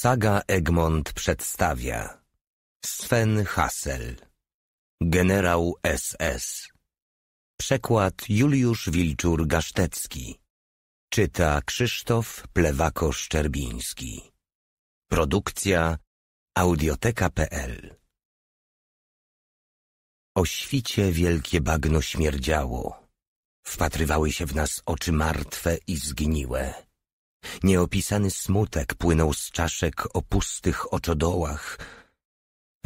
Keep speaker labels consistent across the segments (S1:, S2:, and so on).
S1: Saga Egmont przedstawia Sven Hassel Generał SS Przekład Juliusz Wilczur-Gasztecki Czyta Krzysztof Plewako-Szczerbiński Produkcja audioteka.pl O świcie wielkie bagno śmierdziało. Wpatrywały się w nas oczy martwe i zgniłe. Nieopisany smutek płynął z czaszek o pustych oczodołach,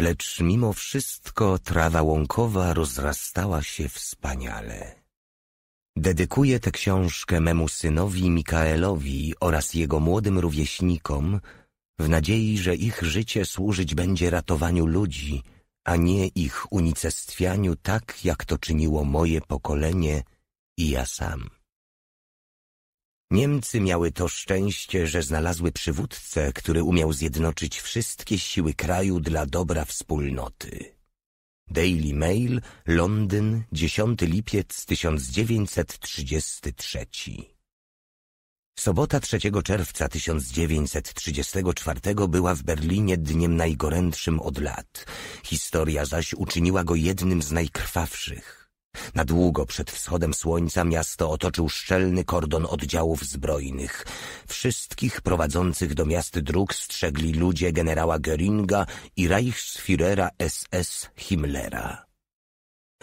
S1: lecz mimo wszystko trawa łąkowa rozrastała się wspaniale. Dedykuję tę książkę memu synowi Mikaelowi oraz jego młodym rówieśnikom, w nadziei, że ich życie służyć będzie ratowaniu ludzi, a nie ich unicestwianiu tak, jak to czyniło moje pokolenie i ja sam. Niemcy miały to szczęście, że znalazły przywódcę, który umiał zjednoczyć wszystkie siły kraju dla dobra wspólnoty. Daily Mail, Londyn, 10 lipiec 1933 Sobota 3 czerwca 1934 była w Berlinie dniem najgorętszym od lat. Historia zaś uczyniła go jednym z najkrwawszych. Na długo przed wschodem słońca miasto otoczył szczelny kordon oddziałów zbrojnych. Wszystkich prowadzących do miast dróg strzegli ludzie generała Göringa i Reichsführera SS Himmlera.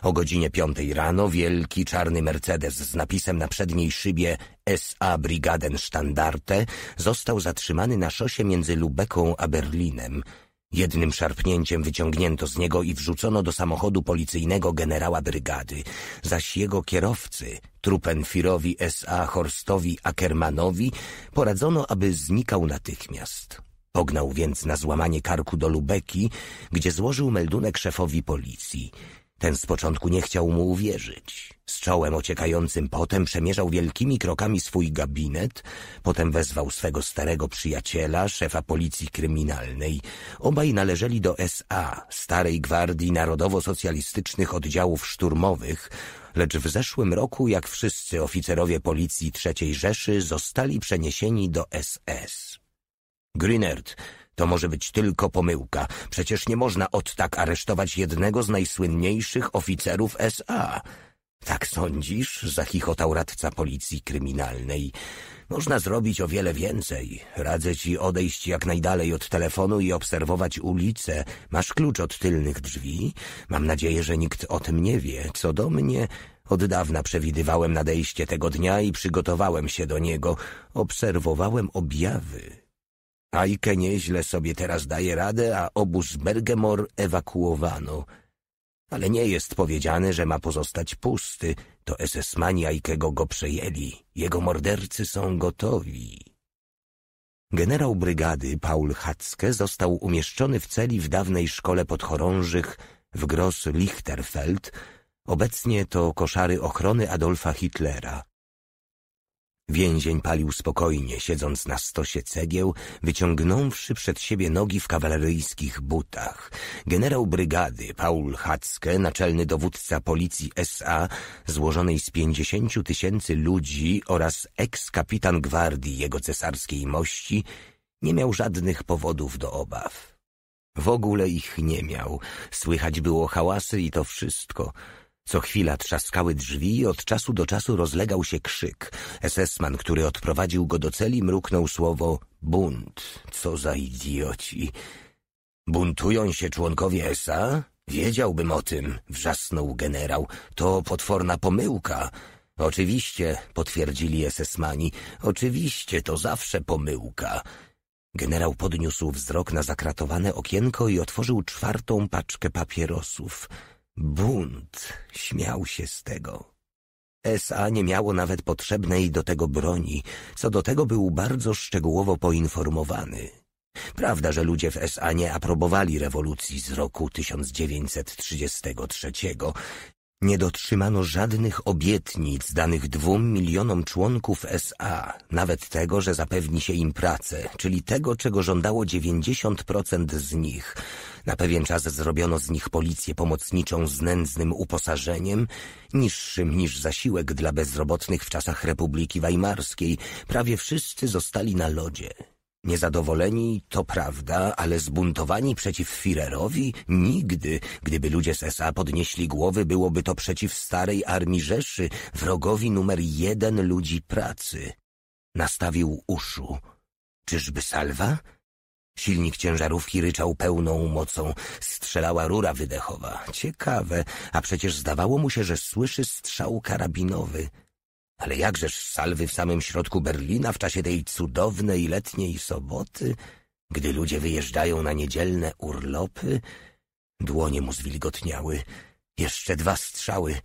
S1: O godzinie piątej rano wielki czarny Mercedes z napisem na przedniej szybie SA Brigaden Standarte został zatrzymany na szosie między Lubeką a Berlinem – Jednym szarpnięciem wyciągnięto z niego i wrzucono do samochodu policyjnego generała brygady, zaś jego kierowcy, trupenfirowi S.A. Horstowi Ackermanowi, poradzono, aby znikał natychmiast. Pognał więc na złamanie karku do Lubeki, gdzie złożył meldunek szefowi policji – ten z początku nie chciał mu uwierzyć. Z czołem ociekającym potem przemierzał wielkimi krokami swój gabinet, potem wezwał swego starego przyjaciela, szefa policji kryminalnej. Obaj należeli do SA, Starej Gwardii Narodowo-Socjalistycznych Oddziałów Szturmowych, lecz w zeszłym roku, jak wszyscy oficerowie policji III Rzeszy, zostali przeniesieni do SS. Grünert to może być tylko pomyłka. Przecież nie można od tak aresztować jednego z najsłynniejszych oficerów SA. Tak sądzisz? Zachichotał radca policji kryminalnej. Można zrobić o wiele więcej. Radzę ci odejść jak najdalej od telefonu i obserwować ulicę. Masz klucz od tylnych drzwi? Mam nadzieję, że nikt o tym nie wie. Co do mnie, od dawna przewidywałem nadejście tego dnia i przygotowałem się do niego. Obserwowałem objawy. Ajke nieźle sobie teraz daje radę, a obóz Bergemor ewakuowano. Ale nie jest powiedziane, że ma pozostać pusty. To SS-mani Ajkego go przejęli. Jego mordercy są gotowi. Generał brygady Paul Hatzke został umieszczony w celi w dawnej szkole podchorążych w Gross Lichterfeld. Obecnie to koszary ochrony Adolfa Hitlera. Więzień palił spokojnie, siedząc na stosie cegieł, wyciągnąwszy przed siebie nogi w kawaleryjskich butach. Generał brygady Paul Hacke, naczelny dowódca policji SA, złożonej z pięćdziesięciu tysięcy ludzi oraz eks-kapitan gwardii jego cesarskiej mości, nie miał żadnych powodów do obaw. W ogóle ich nie miał. Słychać było hałasy i to wszystko – co chwila trzaskały drzwi i od czasu do czasu rozlegał się krzyk. Esesman, który odprowadził go do celi, mruknął słowo bunt. Co za idioci. Buntują się członkowie SA? Wiedziałbym o tym, wrzasnął generał. To potworna pomyłka. Oczywiście, potwierdzili esesmani. Oczywiście, to zawsze pomyłka. Generał podniósł wzrok na zakratowane okienko i otworzył czwartą paczkę papierosów. Bunt śmiał się z tego. SA nie miało nawet potrzebnej do tego broni, co do tego był bardzo szczegółowo poinformowany. Prawda, że ludzie w SA nie aprobowali rewolucji z roku 1933. Nie dotrzymano żadnych obietnic danych dwóm milionom członków SA, nawet tego, że zapewni się im pracę, czyli tego, czego żądało 90% z nich – na pewien czas zrobiono z nich policję pomocniczą z nędznym uposażeniem, niższym niż zasiłek dla bezrobotnych w czasach Republiki Weimarskiej. Prawie wszyscy zostali na lodzie. Niezadowoleni to prawda, ale zbuntowani przeciw Firerowi nigdy. Gdyby ludzie z SA podnieśli głowy, byłoby to przeciw starej armii Rzeszy, wrogowi numer jeden ludzi pracy. Nastawił uszu. Czyżby salwa? Silnik ciężarówki ryczał pełną mocą. Strzelała rura wydechowa. Ciekawe, a przecież zdawało mu się, że słyszy strzał karabinowy. Ale jakżeż salwy w samym środku Berlina w czasie tej cudownej letniej soboty, gdy ludzie wyjeżdżają na niedzielne urlopy? Dłonie mu zwilgotniały. Jeszcze dwa strzały.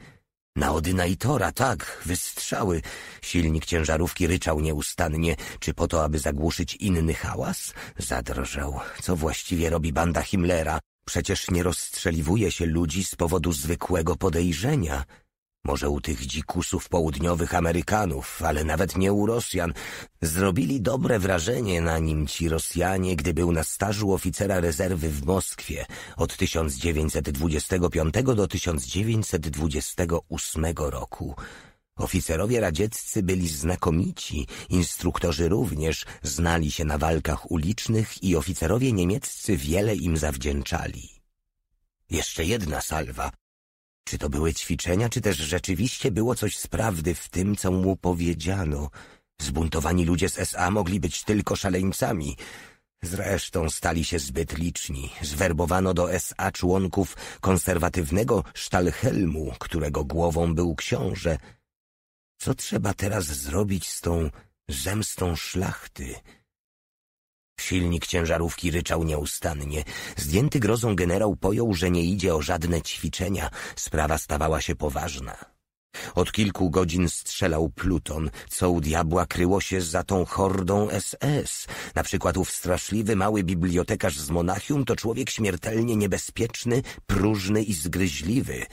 S1: Na Odyna i Tora, tak, wystrzały. Silnik ciężarówki ryczał nieustannie. Czy po to, aby zagłuszyć inny hałas? Zadrżał. Co właściwie robi banda Himmlera? Przecież nie rozstrzeliwuje się ludzi z powodu zwykłego podejrzenia może u tych dzikusów południowych Amerykanów, ale nawet nie u Rosjan, zrobili dobre wrażenie na nim ci Rosjanie, gdy był na stażu oficera rezerwy w Moskwie od 1925 do 1928 roku. Oficerowie radzieccy byli znakomici, instruktorzy również znali się na walkach ulicznych i oficerowie niemieccy wiele im zawdzięczali. Jeszcze jedna salwa czy to były ćwiczenia, czy też rzeczywiście było coś z prawdy w tym, co mu powiedziano? Zbuntowani ludzie z SA mogli być tylko szaleńcami. Zresztą stali się zbyt liczni. Zwerbowano do SA członków konserwatywnego Sztalhelmu, którego głową był książę. Co trzeba teraz zrobić z tą zemstą szlachty? Silnik ciężarówki ryczał nieustannie. Zdjęty grozą generał pojął, że nie idzie o żadne ćwiczenia. Sprawa stawała się poważna. Od kilku godzin strzelał pluton, co u diabła kryło się za tą hordą SS. Na przykład ów straszliwy mały bibliotekarz z Monachium to człowiek śmiertelnie niebezpieczny, próżny i zgryźliwy.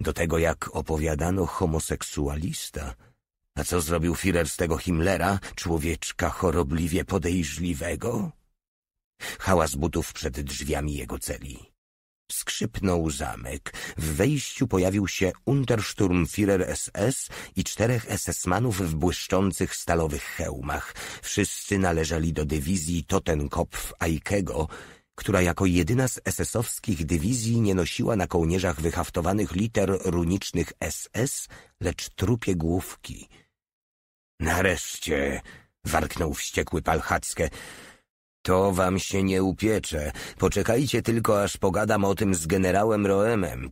S1: Do tego, jak opowiadano, homoseksualista – a co zrobił Firer z tego Himmlera, człowieczka chorobliwie podejrzliwego? Hałas butów przed drzwiami jego celi. Skrzypnął zamek. W wejściu pojawił się Untersturmführer SS i czterech SS-manów w błyszczących stalowych hełmach. Wszyscy należeli do dywizji Totenkopf Aikego, która jako jedyna z SS-owskich dywizji nie nosiła na kołnierzach wyhaftowanych liter runicznych SS, lecz trupie główki – Nareszcie, warknął wściekły Palchackę. To wam się nie upiecze. Poczekajcie tylko, aż pogadam o tym z generałem Roemem.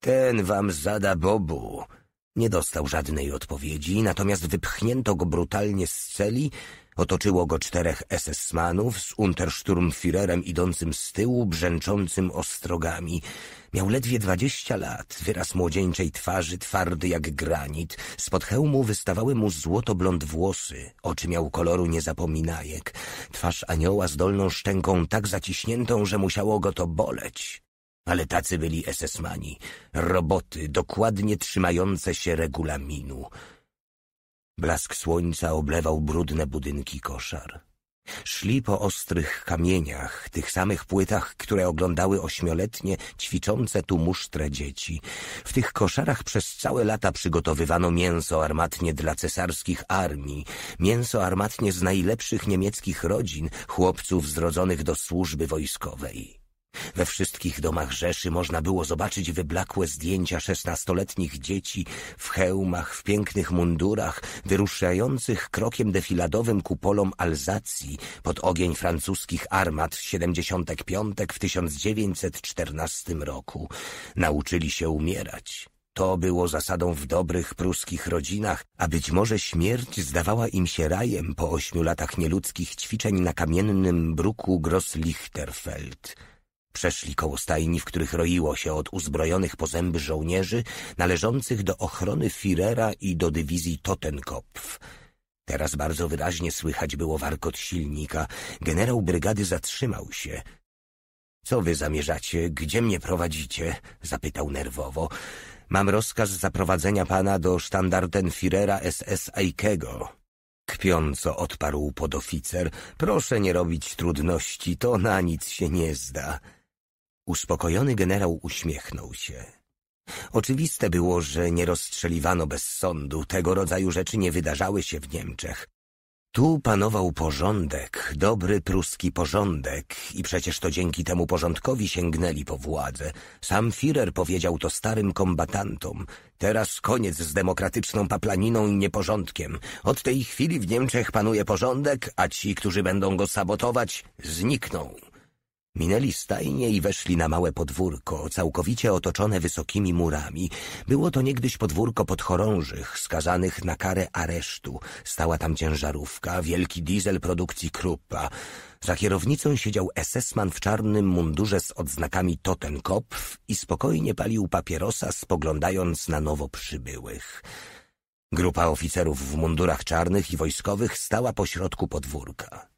S1: Ten wam zada bobu. Nie dostał żadnej odpowiedzi, natomiast wypchnięto go brutalnie z celi, otoczyło go czterech SS-manów z Untersturmführerem idącym z tyłu, brzęczącym ostrogami – Miał ledwie dwadzieścia lat, wyraz młodzieńczej twarzy twardy jak granit, spod hełmu wystawały mu złotoblond włosy, oczy miał koloru niezapominajek, twarz anioła z dolną szczęką tak zaciśniętą, że musiało go to boleć. Ale tacy byli esesmani, roboty dokładnie trzymające się regulaminu. Blask słońca oblewał brudne budynki koszar. Szli po ostrych kamieniach, tych samych płytach, które oglądały ośmioletnie, ćwiczące tu musztre dzieci. W tych koszarach przez całe lata przygotowywano mięso armatnie dla cesarskich armii, mięso armatnie z najlepszych niemieckich rodzin, chłopców zrodzonych do służby wojskowej. We wszystkich domach Rzeszy można było zobaczyć wyblakłe zdjęcia szesnastoletnich dzieci w hełmach, w pięknych mundurach, wyruszających krokiem defiladowym ku polom Alzacji pod ogień francuskich armat siedemdziesiątek piątek w 1914 roku. Nauczyli się umierać. To było zasadą w dobrych pruskich rodzinach, a być może śmierć zdawała im się rajem po ośmiu latach nieludzkich ćwiczeń na kamiennym bruku Grosslichterfeld. Przeszli koło stajni, w których roiło się od uzbrojonych po zęby żołnierzy należących do ochrony Firera i do dywizji Totenkopf. Teraz bardzo wyraźnie słychać było warkot silnika. Generał brygady zatrzymał się. — Co wy zamierzacie? Gdzie mnie prowadzicie? — zapytał nerwowo. — Mam rozkaz zaprowadzenia pana do firera SS Aikego. Kpiąco odparł podoficer. — Proszę nie robić trudności, to na nic się nie zda. Uspokojony generał uśmiechnął się. Oczywiste było, że nie rozstrzeliwano bez sądu, tego rodzaju rzeczy nie wydarzały się w Niemczech. Tu panował porządek, dobry pruski porządek i przecież to dzięki temu porządkowi sięgnęli po władzę. Sam Firer powiedział to starym kombatantom. Teraz koniec z demokratyczną paplaniną i nieporządkiem. Od tej chwili w Niemczech panuje porządek, a ci, którzy będą go sabotować, znikną. Minęli stajnie i weszli na małe podwórko, całkowicie otoczone wysokimi murami. Było to niegdyś podwórko podchorążych, skazanych na karę aresztu. Stała tam ciężarówka, wielki diesel produkcji Krupa. Za kierownicą siedział esesman w czarnym mundurze z odznakami Totenkopf i spokojnie palił papierosa, spoglądając na nowo przybyłych. Grupa oficerów w mundurach czarnych i wojskowych stała pośrodku podwórka.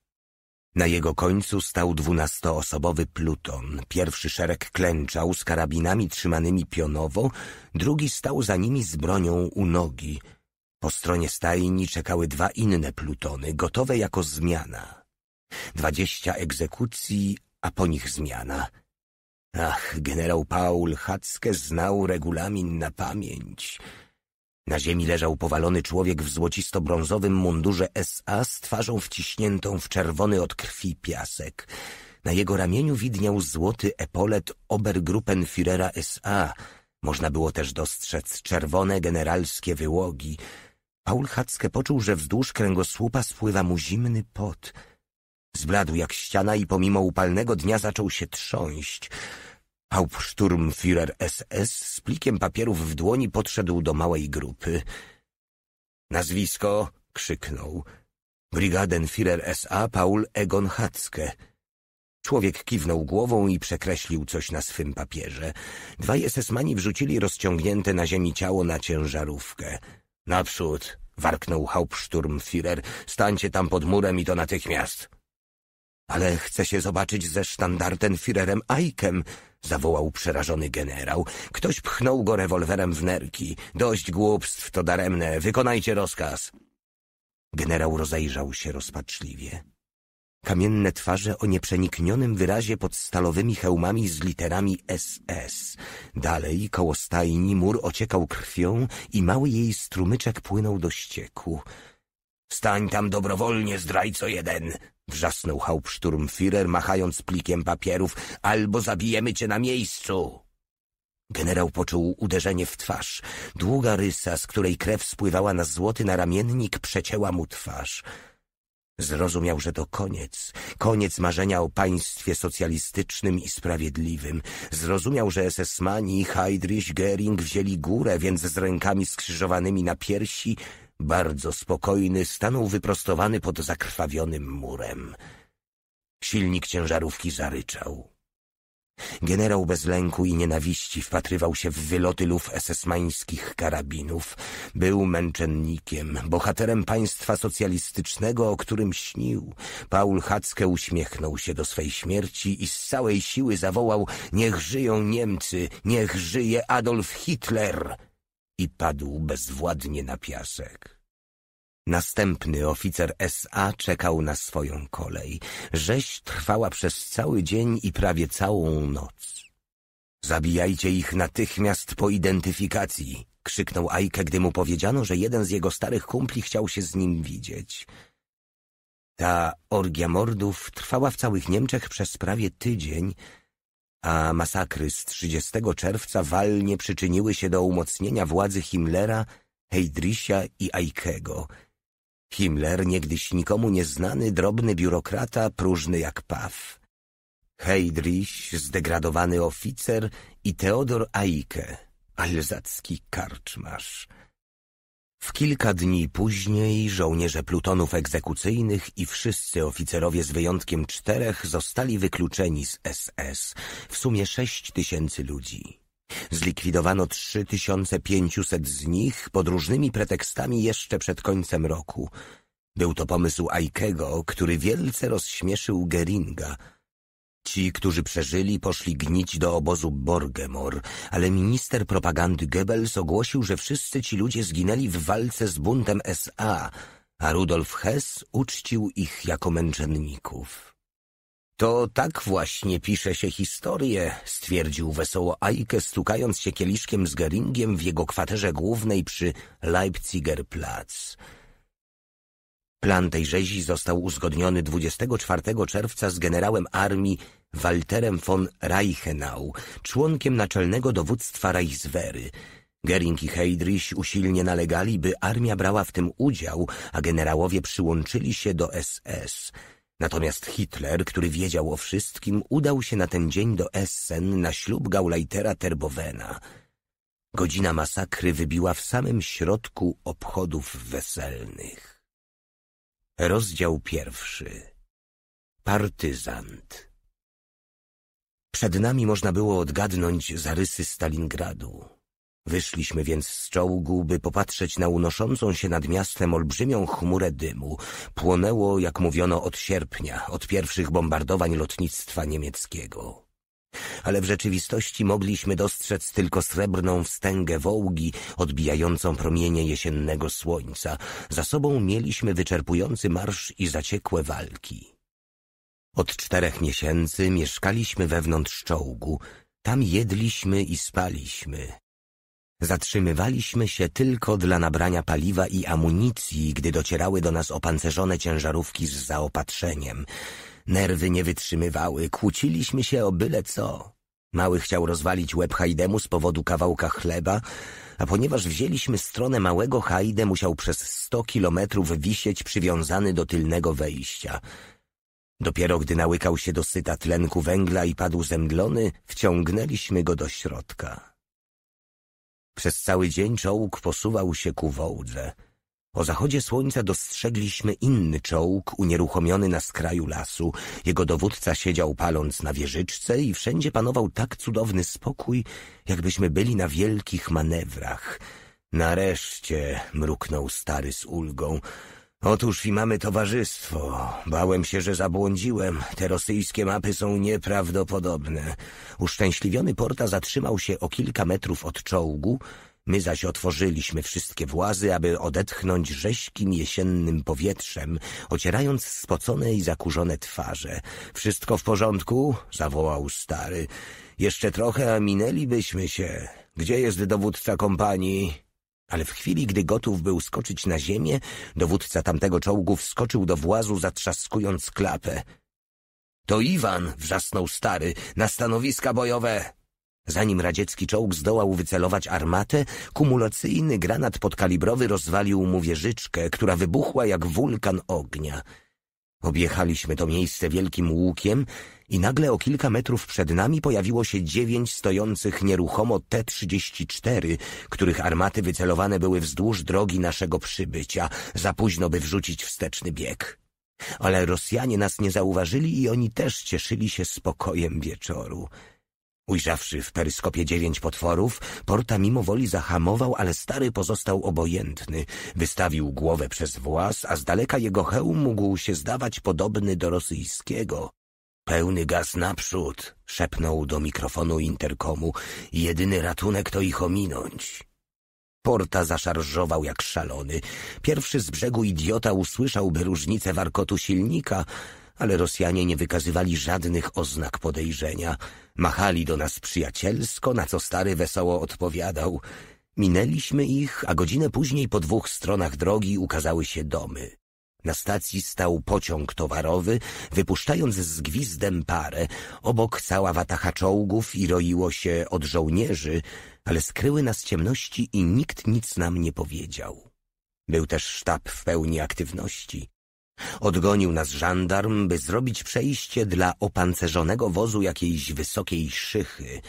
S1: Na jego końcu stał dwunastoosobowy pluton. Pierwszy szereg klęczał z karabinami trzymanymi pionowo, drugi stał za nimi z bronią u nogi. Po stronie stajni czekały dwa inne plutony, gotowe jako zmiana. Dwadzieścia egzekucji, a po nich zmiana. Ach, generał Paul Hatzke znał regulamin na pamięć – na ziemi leżał powalony człowiek w złocisto-brązowym mundurze SA z twarzą wciśniętą w czerwony od krwi piasek. Na jego ramieniu widniał złoty epolet Obergruppenführera SA. Można było też dostrzec czerwone generalskie wyłogi. Paul Hacke poczuł, że wzdłuż kręgosłupa spływa mu zimny pot. Zbladł jak ściana i pomimo upalnego dnia zaczął się trząść. Hauptsturmführer SS z plikiem papierów w dłoni podszedł do małej grupy. Nazwisko krzyknął. Brigadenführer SA Paul Egon Hatzke. Człowiek kiwnął głową i przekreślił coś na swym papierze. Dwaj SS-mani wrzucili rozciągnięte na ziemi ciało na ciężarówkę. Naprzód, warknął Hauptsturmführer, stańcie tam pod murem i to natychmiast. Ale chcę się zobaczyć ze sztandartenführerem Eikem, zawołał przerażony generał. Ktoś pchnął go rewolwerem w nerki. Dość głupstw, to daremne, wykonajcie rozkaz. Generał rozejrzał się rozpaczliwie. Kamienne twarze o nieprzeniknionym wyrazie pod stalowymi hełmami z literami SS. Dalej, koło stajni, mur ociekał krwią i mały jej strumyczek płynął do ścieku. Stań tam dobrowolnie, zdrajco jeden! Wrzasnął Hauptsturmführer, machając plikiem papierów. Albo zabijemy cię na miejscu! Generał poczuł uderzenie w twarz. Długa rysa, z której krew spływała na złoty naramiennik, przecięła mu twarz. Zrozumiał, że to koniec, koniec marzenia o państwie socjalistycznym i sprawiedliwym. Zrozumiał, że SS-mani, Heidrich, Gering wzięli górę, więc z rękami skrzyżowanymi na piersi bardzo spokojny, stanął wyprostowany pod zakrwawionym murem. Silnik ciężarówki zaryczał. Generał bez lęku i nienawiści wpatrywał się w wyloty luf esesmańskich karabinów. Był męczennikiem, bohaterem państwa socjalistycznego, o którym śnił. Paul Hacke uśmiechnął się do swej śmierci i z całej siły zawołał Niech żyją Niemcy, niech żyje Adolf Hitler! i padł bezwładnie na piasek. Następny oficer SA czekał na swoją kolej. Rzeź trwała przez cały dzień i prawie całą noc. Zabijajcie ich natychmiast po identyfikacji, krzyknął Ajke, gdy mu powiedziano, że jeden z jego starych kumpli chciał się z nim widzieć. Ta orgia mordów trwała w całych Niemczech przez prawie tydzień, a masakry z 30 czerwca walnie przyczyniły się do umocnienia władzy Himmlera, Heydricha i Aikego. Himmler, niegdyś nikomu nieznany, drobny biurokrata, próżny jak paw. Heydrich, zdegradowany oficer i Teodor Aike, alzacki karczmarz – w kilka dni później żołnierze plutonów egzekucyjnych i wszyscy oficerowie z wyjątkiem czterech zostali wykluczeni z SS, w sumie sześć tysięcy ludzi. Zlikwidowano 3500 z nich pod różnymi pretekstami jeszcze przed końcem roku. Był to pomysł Aikego, który wielce rozśmieszył Geringa – Ci, którzy przeżyli, poszli gnić do obozu Borgemor, ale minister propagandy Goebbels ogłosił, że wszyscy ci ludzie zginęli w walce z buntem SA, a Rudolf Hess uczcił ich jako męczenników. To tak właśnie pisze się historię, stwierdził wesoło Aike, stukając się kieliszkiem z Geringiem w jego kwaterze głównej przy Leipziger Platz. Plan tej rzezi został uzgodniony 24 czerwca z generałem armii Walterem von Reichenau, członkiem naczelnego dowództwa Reichswehry. Gering i Heydrich usilnie nalegali, by armia brała w tym udział, a generałowie przyłączyli się do SS. Natomiast Hitler, który wiedział o wszystkim, udał się na ten dzień do Essen na ślub Gauleitera Terbowena. Godzina masakry wybiła w samym środku obchodów weselnych. Rozdział pierwszy. Partyzant. Przed nami można było odgadnąć zarysy Stalingradu. Wyszliśmy więc z czołgu, by popatrzeć na unoszącą się nad miastem olbrzymią chmurę dymu. Płonęło, jak mówiono, od sierpnia, od pierwszych bombardowań lotnictwa niemieckiego ale w rzeczywistości mogliśmy dostrzec tylko srebrną wstęgę wołgi odbijającą promienie jesiennego słońca. Za sobą mieliśmy wyczerpujący marsz i zaciekłe walki. Od czterech miesięcy mieszkaliśmy wewnątrz czołgu. Tam jedliśmy i spaliśmy. Zatrzymywaliśmy się tylko dla nabrania paliwa i amunicji, gdy docierały do nas opancerzone ciężarówki z zaopatrzeniem – Nerwy nie wytrzymywały, kłóciliśmy się o byle co. Mały chciał rozwalić łeb Hajdemu z powodu kawałka chleba, a ponieważ wzięliśmy stronę małego, Hajde musiał przez sto kilometrów wisieć przywiązany do tylnego wejścia. Dopiero gdy nałykał się do syta tlenku węgla i padł zemdlony, wciągnęliśmy go do środka. Przez cały dzień czołg posuwał się ku wołdze – o zachodzie słońca dostrzegliśmy inny czołg unieruchomiony na skraju lasu. Jego dowódca siedział paląc na wieżyczce i wszędzie panował tak cudowny spokój, jakbyśmy byli na wielkich manewrach. Nareszcie, mruknął stary z ulgą. Otóż i mamy towarzystwo. Bałem się, że zabłądziłem. Te rosyjskie mapy są nieprawdopodobne. Uszczęśliwiony Porta zatrzymał się o kilka metrów od czołgu, My zaś otworzyliśmy wszystkie włazy, aby odetchnąć rześkim jesiennym powietrzem, ocierając spocone i zakurzone twarze. Wszystko w porządku? zawołał stary. Jeszcze trochę, a minęlibyśmy się. Gdzie jest dowódca kompanii? Ale w chwili, gdy gotów był skoczyć na ziemię, dowódca tamtego czołgu wskoczył do włazu, zatrzaskując klapę. To Iwan, wrzasnął stary, na stanowiska bojowe. Zanim radziecki czołg zdołał wycelować armatę, kumulacyjny granat podkalibrowy rozwalił mu wieżyczkę, która wybuchła jak wulkan ognia. Objechaliśmy to miejsce wielkim łukiem i nagle o kilka metrów przed nami pojawiło się dziewięć stojących nieruchomo T-34, których armaty wycelowane były wzdłuż drogi naszego przybycia, za późno by wrzucić wsteczny bieg. Ale Rosjanie nas nie zauważyli i oni też cieszyli się spokojem wieczoru. Ujrzawszy w peryskopie dziewięć potworów, Porta mimo woli zahamował, ale stary pozostał obojętny. Wystawił głowę przez włas, a z daleka jego hełm mógł się zdawać podobny do rosyjskiego. Pełny gaz naprzód, szepnął do mikrofonu interkomu. Jedyny ratunek to ich ominąć. Porta zaszarżował jak szalony. Pierwszy z brzegu idiota usłyszałby różnicę warkotu silnika, ale Rosjanie nie wykazywali żadnych oznak podejrzenia. Machali do nas przyjacielsko, na co stary wesoło odpowiadał. Minęliśmy ich, a godzinę później po dwóch stronach drogi ukazały się domy. Na stacji stał pociąg towarowy, wypuszczając z gwizdem parę. Obok cała watacha czołgów i roiło się od żołnierzy, ale skryły nas ciemności i nikt nic nam nie powiedział. Był też sztab w pełni aktywności. Odgonił nas żandarm, by zrobić przejście dla opancerzonego wozu jakiejś wysokiej szychy.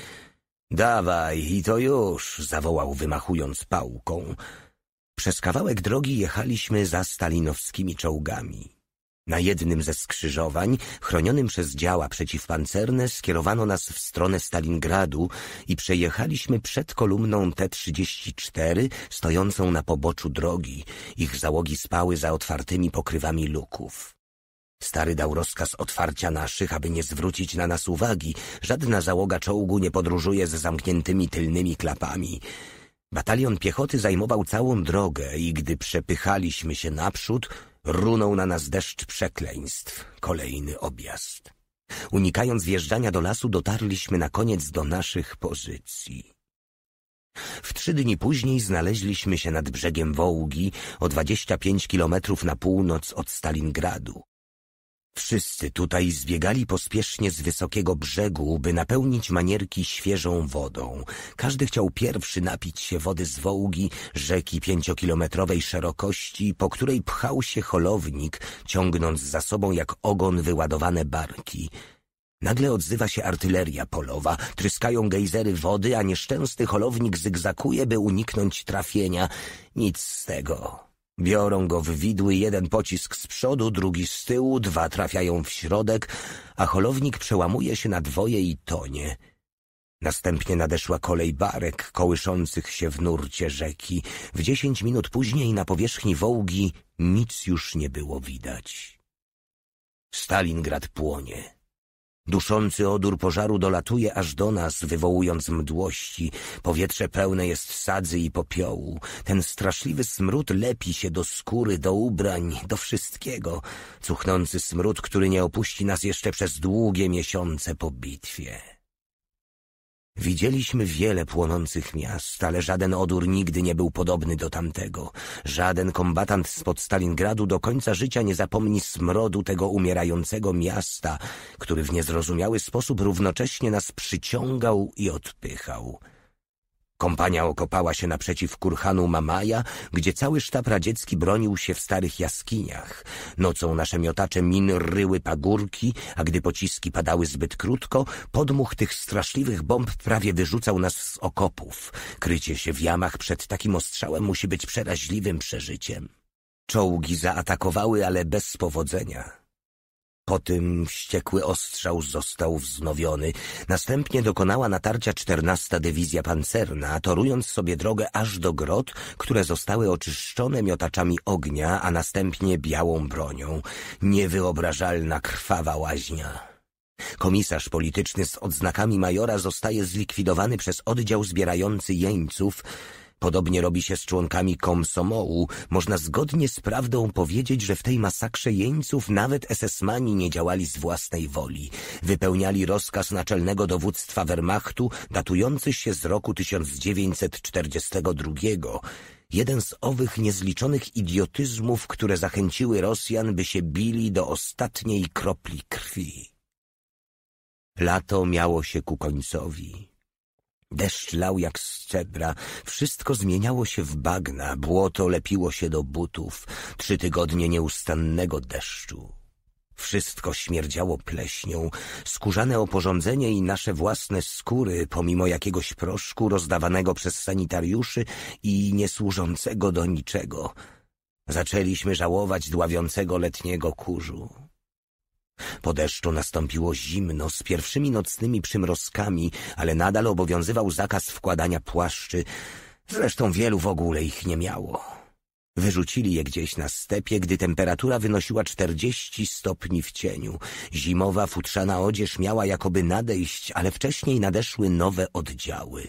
S1: Dawaj i to już, zawołał wymachując pałką. Przez kawałek drogi jechaliśmy za stalinowskimi czołgami. Na jednym ze skrzyżowań, chronionym przez działa przeciwpancerne, skierowano nas w stronę Stalingradu i przejechaliśmy przed kolumną T-34 stojącą na poboczu drogi. Ich załogi spały za otwartymi pokrywami luków. Stary dał rozkaz otwarcia naszych, aby nie zwrócić na nas uwagi. Żadna załoga czołgu nie podróżuje z zamkniętymi tylnymi klapami. Batalion piechoty zajmował całą drogę i gdy przepychaliśmy się naprzód, Runął na nas deszcz przekleństw, kolejny objazd. Unikając wjeżdżania do lasu, dotarliśmy na koniec do naszych pozycji. W trzy dni później znaleźliśmy się nad brzegiem Wołgi, o 25 kilometrów na północ od Stalingradu. Wszyscy tutaj zbiegali pospiesznie z wysokiego brzegu, by napełnić manierki świeżą wodą. Każdy chciał pierwszy napić się wody z Wołgi, rzeki pięciokilometrowej szerokości, po której pchał się holownik, ciągnąc za sobą jak ogon wyładowane barki. Nagle odzywa się artyleria polowa, tryskają gejzery wody, a nieszczęsny holownik zygzakuje, by uniknąć trafienia. Nic z tego. Biorą go w widły, jeden pocisk z przodu, drugi z tyłu, dwa trafiają w środek, a holownik przełamuje się na dwoje i tonie. Następnie nadeszła kolej barek kołyszących się w nurcie rzeki. W dziesięć minut później na powierzchni Wołgi nic już nie było widać. Stalingrad płonie. Duszący odór pożaru dolatuje aż do nas, wywołując mdłości. Powietrze pełne jest sadzy i popiołu. Ten straszliwy smród lepi się do skóry, do ubrań, do wszystkiego. Cuchnący smród, który nie opuści nas jeszcze przez długie miesiące po bitwie. Widzieliśmy wiele płonących miast, ale żaden odór nigdy nie był podobny do tamtego. Żaden kombatant spod Stalingradu do końca życia nie zapomni smrodu tego umierającego miasta, który w niezrozumiały sposób równocześnie nas przyciągał i odpychał. Kompania okopała się naprzeciw kurhanu Mamaja, gdzie cały sztab radziecki bronił się w starych jaskiniach. Nocą nasze miotacze min ryły pagórki, a gdy pociski padały zbyt krótko, podmuch tych straszliwych bomb prawie wyrzucał nas z okopów. Krycie się w jamach przed takim ostrzałem musi być przeraźliwym przeżyciem. Czołgi zaatakowały, ale bez powodzenia. Po tym wściekły ostrzał został wznowiony. Następnie dokonała natarcia czternasta Dywizja Pancerna, torując sobie drogę aż do grot, które zostały oczyszczone miotaczami ognia, a następnie białą bronią. Niewyobrażalna krwawa łaźnia. Komisarz polityczny z odznakami majora zostaje zlikwidowany przez oddział zbierający jeńców, Podobnie robi się z członkami komsomołu. Można zgodnie z prawdą powiedzieć, że w tej masakrze jeńców nawet esesmani nie działali z własnej woli. Wypełniali rozkaz naczelnego dowództwa Wehrmachtu datujący się z roku 1942. Jeden z owych niezliczonych idiotyzmów, które zachęciły Rosjan, by się bili do ostatniej kropli krwi. Lato miało się ku końcowi. Deszcz lał jak z wszystko zmieniało się w bagna, błoto lepiło się do butów, trzy tygodnie nieustannego deszczu. Wszystko śmierdziało pleśnią, skórzane oporządzenie i nasze własne skóry, pomimo jakiegoś proszku rozdawanego przez sanitariuszy i niesłużącego do niczego. Zaczęliśmy żałować dławiącego letniego kurzu. Po deszczu nastąpiło zimno z pierwszymi nocnymi przymrozkami, ale nadal obowiązywał zakaz wkładania płaszczy. Zresztą wielu w ogóle ich nie miało. Wyrzucili je gdzieś na stepie, gdy temperatura wynosiła czterdzieści stopni w cieniu. Zimowa futrzana odzież miała jakoby nadejść, ale wcześniej nadeszły nowe oddziały.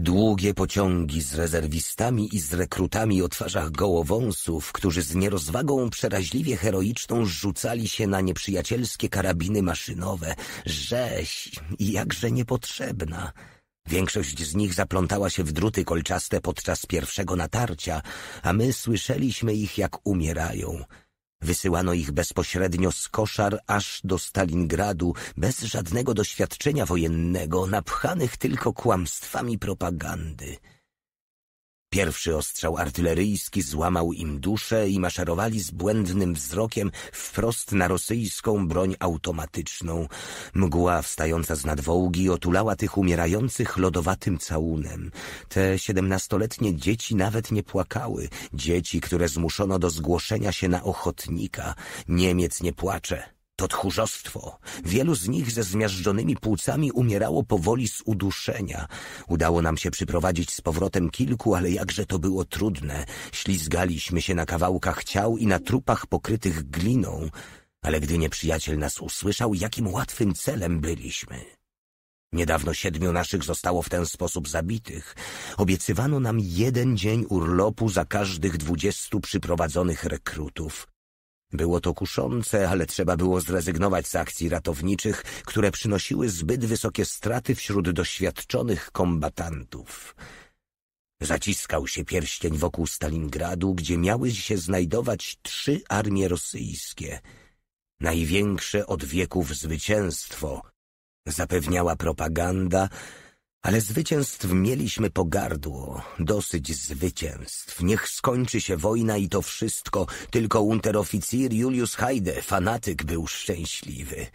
S1: Długie pociągi z rezerwistami i z rekrutami o twarzach gołowąsów, którzy z nierozwagą przeraźliwie heroiczną rzucali się na nieprzyjacielskie karabiny maszynowe. Rzeź, jakże niepotrzebna. Większość z nich zaplątała się w druty kolczaste podczas pierwszego natarcia, a my słyszeliśmy ich jak umierają – Wysyłano ich bezpośrednio z koszar aż do Stalingradu, bez żadnego doświadczenia wojennego, napchanych tylko kłamstwami propagandy. Pierwszy ostrzał artyleryjski złamał im duszę i maszerowali z błędnym wzrokiem wprost na rosyjską broń automatyczną. Mgła wstająca z nadwołgi otulała tych umierających lodowatym całunem. Te siedemnastoletnie dzieci nawet nie płakały. Dzieci, które zmuszono do zgłoszenia się na ochotnika. Niemiec nie płacze. To tchórzostwo. Wielu z nich ze zmiażdżonymi płucami umierało powoli z uduszenia. Udało nam się przyprowadzić z powrotem kilku, ale jakże to było trudne. Ślizgaliśmy się na kawałkach ciał i na trupach pokrytych gliną. Ale gdy nieprzyjaciel nas usłyszał, jakim łatwym celem byliśmy. Niedawno siedmiu naszych zostało w ten sposób zabitych. Obiecywano nam jeden dzień urlopu za każdych dwudziestu przyprowadzonych rekrutów. Było to kuszące, ale trzeba było zrezygnować z akcji ratowniczych, które przynosiły zbyt wysokie straty wśród doświadczonych kombatantów. Zaciskał się pierścień wokół Stalingradu, gdzie miały się znajdować trzy armie rosyjskie. Największe od wieków zwycięstwo zapewniała propaganda, ale zwycięstw mieliśmy po gardło, dosyć zwycięstw. Niech skończy się wojna i to wszystko, tylko unteroficir Julius Heide, fanatyk, był szczęśliwy.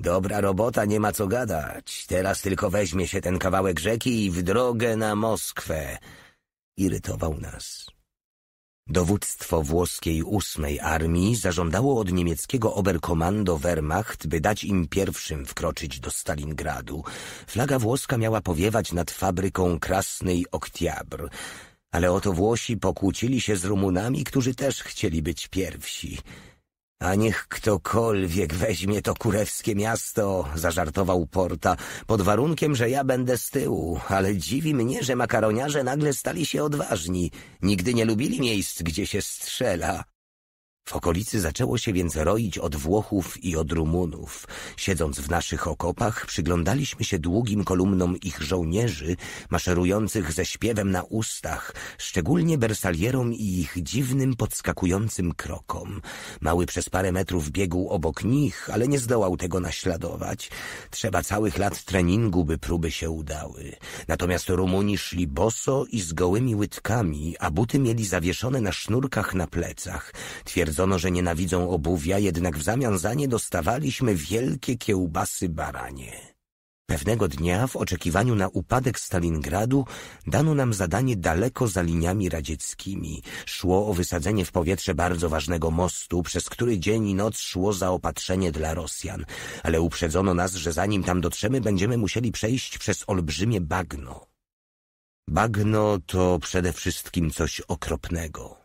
S1: Dobra robota, nie ma co gadać. Teraz tylko weźmie się ten kawałek rzeki i w drogę na Moskwę. Irytował nas. Dowództwo włoskiej ósmej armii zażądało od niemieckiego Oberkommando Wehrmacht, by dać im pierwszym wkroczyć do Stalingradu. Flaga włoska miała powiewać nad fabryką Krasnej Oktiabr. Ale oto Włosi pokłócili się z Rumunami, którzy też chcieli być pierwsi. A niech ktokolwiek weźmie to kurewskie miasto, zażartował Porta, pod warunkiem, że ja będę z tyłu, ale dziwi mnie, że makaroniarze nagle stali się odważni. Nigdy nie lubili miejsc, gdzie się strzela. W okolicy zaczęło się więc roić od Włochów i od Rumunów. Siedząc w naszych okopach, przyglądaliśmy się długim kolumnom ich żołnierzy, maszerujących ze śpiewem na ustach, szczególnie bersalierom i ich dziwnym, podskakującym krokom. Mały przez parę metrów biegł obok nich, ale nie zdołał tego naśladować. Trzeba całych lat treningu, by próby się udały. Natomiast Rumuni szli boso i z gołymi łydkami, a buty mieli zawieszone na sznurkach na plecach. Twierdzi Twierdzono, że nienawidzą obuwia, jednak w zamian za nie dostawaliśmy wielkie kiełbasy baranie. Pewnego dnia, w oczekiwaniu na upadek Stalingradu, dano nam zadanie daleko za liniami radzieckimi. Szło o wysadzenie w powietrze bardzo ważnego mostu, przez który dzień i noc szło zaopatrzenie dla Rosjan. Ale uprzedzono nas, że zanim tam dotrzemy, będziemy musieli przejść przez olbrzymie bagno. Bagno to przede wszystkim coś okropnego.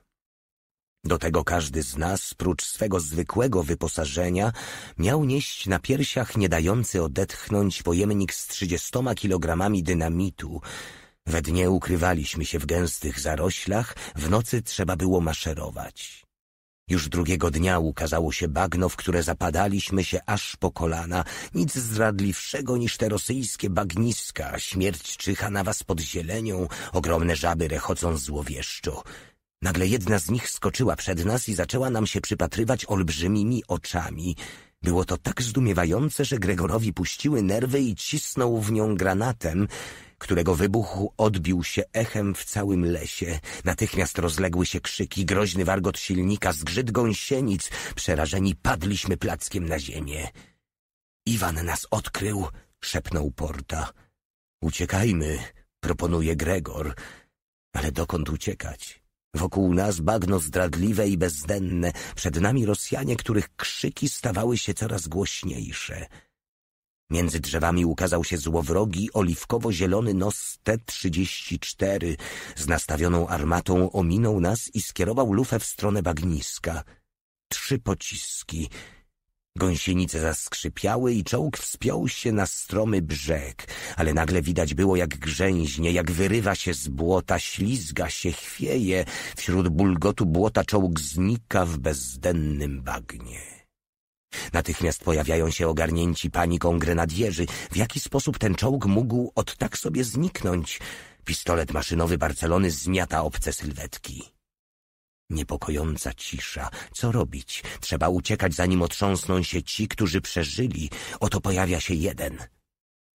S1: Do tego każdy z nas, prócz swego zwykłego wyposażenia, miał nieść na piersiach nie dający odetchnąć pojemnik z trzydziestoma kilogramami dynamitu. We dnie ukrywaliśmy się w gęstych zaroślach, w nocy trzeba było maszerować. Już drugiego dnia ukazało się bagno, w które zapadaliśmy się aż po kolana. Nic zdradliwszego niż te rosyjskie bagniska. Śmierć czyha na was pod zielenią, ogromne żaby rechocą złowieszczo. Nagle jedna z nich skoczyła przed nas i zaczęła nam się przypatrywać olbrzymimi oczami. Było to tak zdumiewające, że Gregorowi puściły nerwy i cisnął w nią granatem, którego wybuch odbił się echem w całym lesie. Natychmiast rozległy się krzyki, groźny wargot silnika, zgrzyt gąsienic. Przerażeni padliśmy plackiem na ziemię. Iwan nas odkrył, szepnął Porta. Uciekajmy, proponuje Gregor. Ale dokąd uciekać? Wokół nas bagno zdradliwe i bezdenne, przed nami Rosjanie, których krzyki stawały się coraz głośniejsze. Między drzewami ukazał się złowrogi, oliwkowo-zielony nos T-34 z nastawioną armatą ominął nas i skierował lufę w stronę bagniska. Trzy pociski Gąsienice zaskrzypiały i czołg wspiął się na stromy brzeg, ale nagle widać było, jak grzęźnie, jak wyrywa się z błota, ślizga się, chwieje. Wśród bulgotu błota czołg znika w bezdennym bagnie. Natychmiast pojawiają się ogarnięci paniką grenadierzy. W jaki sposób ten czołg mógł od tak sobie zniknąć? Pistolet maszynowy Barcelony zmiata obce sylwetki. Niepokojąca cisza. Co robić? Trzeba uciekać, zanim otrząsną się ci, którzy przeżyli. Oto pojawia się jeden.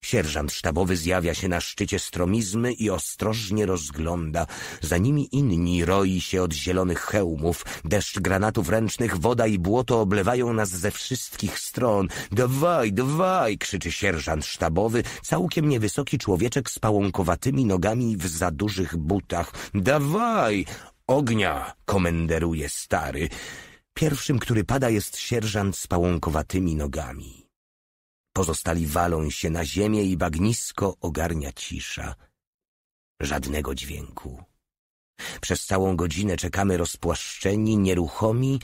S1: Sierżant sztabowy zjawia się na szczycie stromizmy i ostrożnie rozgląda. Za nimi inni roi się od zielonych hełmów. Deszcz granatów ręcznych, woda i błoto oblewają nas ze wszystkich stron. Dawaj, dawaj! krzyczy sierżant sztabowy, całkiem niewysoki człowieczek z pałąkowatymi nogami w za dużych butach. Dawaj! Ognia! komenderuje stary. Pierwszym, który pada jest sierżant z pałąkowatymi nogami. Pozostali walą się na ziemię i bagnisko ogarnia cisza. Żadnego dźwięku. Przez całą godzinę czekamy rozpłaszczeni, nieruchomi,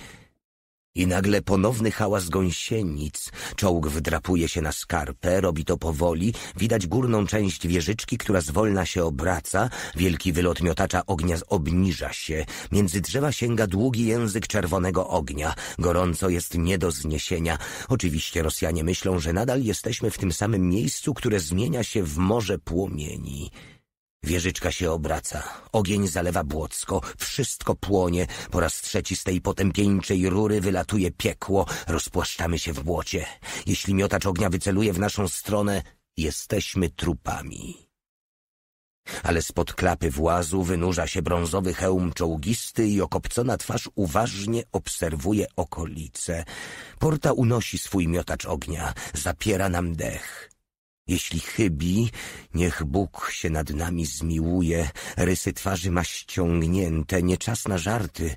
S1: i nagle ponowny hałas gąsienic. Czołg wdrapuje się na skarpę, robi to powoli, widać górną część wieżyczki, która zwolna się obraca, wielki wylot miotacza ognia obniża się. Między drzewa sięga długi język czerwonego ognia. Gorąco jest nie do zniesienia. Oczywiście Rosjanie myślą, że nadal jesteśmy w tym samym miejscu, które zmienia się w morze płomieni. Wieżyczka się obraca, ogień zalewa błocko, wszystko płonie, po raz trzeci z tej potępieńczej rury wylatuje piekło, rozpłaszczamy się w błocie. Jeśli miotacz ognia wyceluje w naszą stronę, jesteśmy trupami. Ale spod klapy włazu wynurza się brązowy hełm czołgisty i okopcona twarz uważnie obserwuje okolice. Porta unosi swój miotacz ognia, zapiera nam dech. Jeśli chybi, niech Bóg się nad nami zmiłuje, rysy twarzy ma ściągnięte, nie czas na żarty,